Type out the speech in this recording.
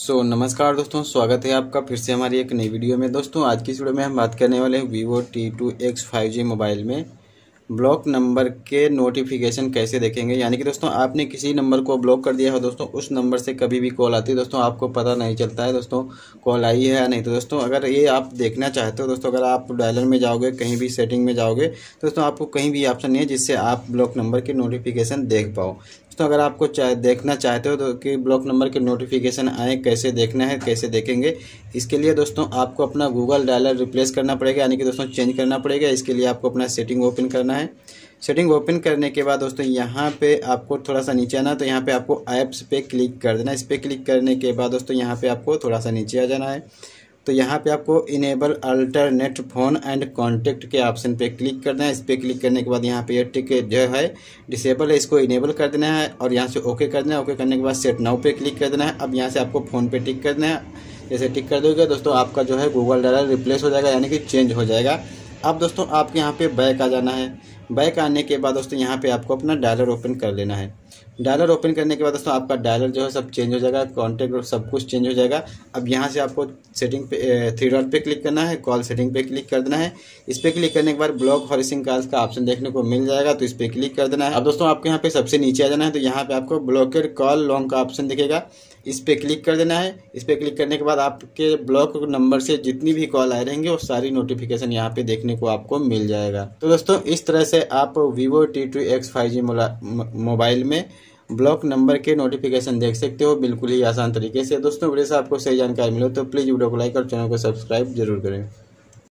सो so, नमस्कार दोस्तों स्वागत है आपका फिर से हमारी एक नई वीडियो में दोस्तों आज की इस वीडियो में हम बात करने वाले हैं Vivo T two X five G mobile में ब्लॉक नंबर के नोटिफिकेशन कैसे देखेंगे यानी कि दोस्तों आपने किसी नंबर को ब्लॉक कर दिया हो दोस्तों उस नंबर से कभी भी कॉल आती है दोस्तों आपको पता नहीं चलता है दोस्तों कॉल आई है या नहीं तो दोस्तों अगर ये आप देखना चाहते हो दोस्तों अगर आप डायलर में जाओगे कहीं भी सेटिंग में जाओगे तो दोस्तों आपको कहीं भी ऑप्शन नहीं है जिससे आप ब्लॉक नंबर के नोटिफिकेशन देख पाओ दोस्तों अगर आपको चाह देखना चाहते हो तो कि ब्लॉक नंबर के नोटिफिकेशन आए कैसे देखना है कैसे देखेंगे इसके लिए दोस्तों आपको अपना गूगल डायलर रिप्लेस करना पड़ेगा यानी कि दोस्तों चेंज करना पड़ेगा इसके लिए आपको अपना सेटिंग ओपन करना है है सेटिंग ओपन करने के बाद दोस्तों यहाँ पे आपको थोड़ा सा नीचे आना तो यहाँ पे आपको ऐप्स पे क्लिक कर देना इस पर क्लिक करने के बाद दोस्तों यहाँ पे आपको थोड़ा सा नीचे आ जाना है तो यहाँ पे आपको enable alternate phone and contact के ऑप्शन पे क्लिक करना है इस पर क्लिक करने के बाद यहाँ पे ये टिक जो है डिसेबल है इसको इनेबल कर देना है और यहाँ से ओके कर देना है ओके करने के बाद सेट नाउ पे क्लिक कर देना है अब यहाँ से आपको फ़ोन पे टिक कर देना है जैसे टिक कर दोगे दोस्तों आपका जो है गूगल डाटा रिप्लेस हो जाएगा यानी कि चेंज हो जाएगा अब दोस्तों आपके यहाँ पे बैक आ जाना है बैक आने के बाद दोस्तों यहाँ पे आपको अपना डायलर ओपन कर लेना है डायलर ओपन करने के बाद दोस्तों आपका डायलर जो है सब चेंज हो जाएगा कॉन्टैक्ट सब कुछ चेंज हो जाएगा अब यहाँ से आपको सेटिंग पे थ्री डॉट पे क्लिक करना है कॉल सेटिंग पे क्लिक कर देना है इस पर क्लिक करने के बाद ब्लॉक हॉरिसिंग कॉल्स का ऑप्शन देखने को मिल जाएगा तो इस पर क्लिक कर देना है अब दोस्तों आपको यहाँ पे सबसे नीचे आ जाना है तो यहाँ पे आपको ब्लॉकेड कॉल लॉन्ग का ऑप्शन दिखेगा इस पर क्लिक कर देना है इस पर क्लिक करने के बाद आपके ब्लॉक नंबर से जितनी भी कॉल आए रहेंगे वो सारी नोटिफिकेशन यहाँ पे देखने को आपको मिल जाएगा तो दोस्तों इस तरह से आप Vivo T two X five G mobile में ब्लॉक नंबर के नोटिफिकेशन देख सकते हो बिल्कुल ही आसान तरीके से दोस्तों वीडियो से आपको सही जानकारी मिले तो प्लीज़ वीडियो को लाइक और चैनल को सब्सक्राइब जरूर करें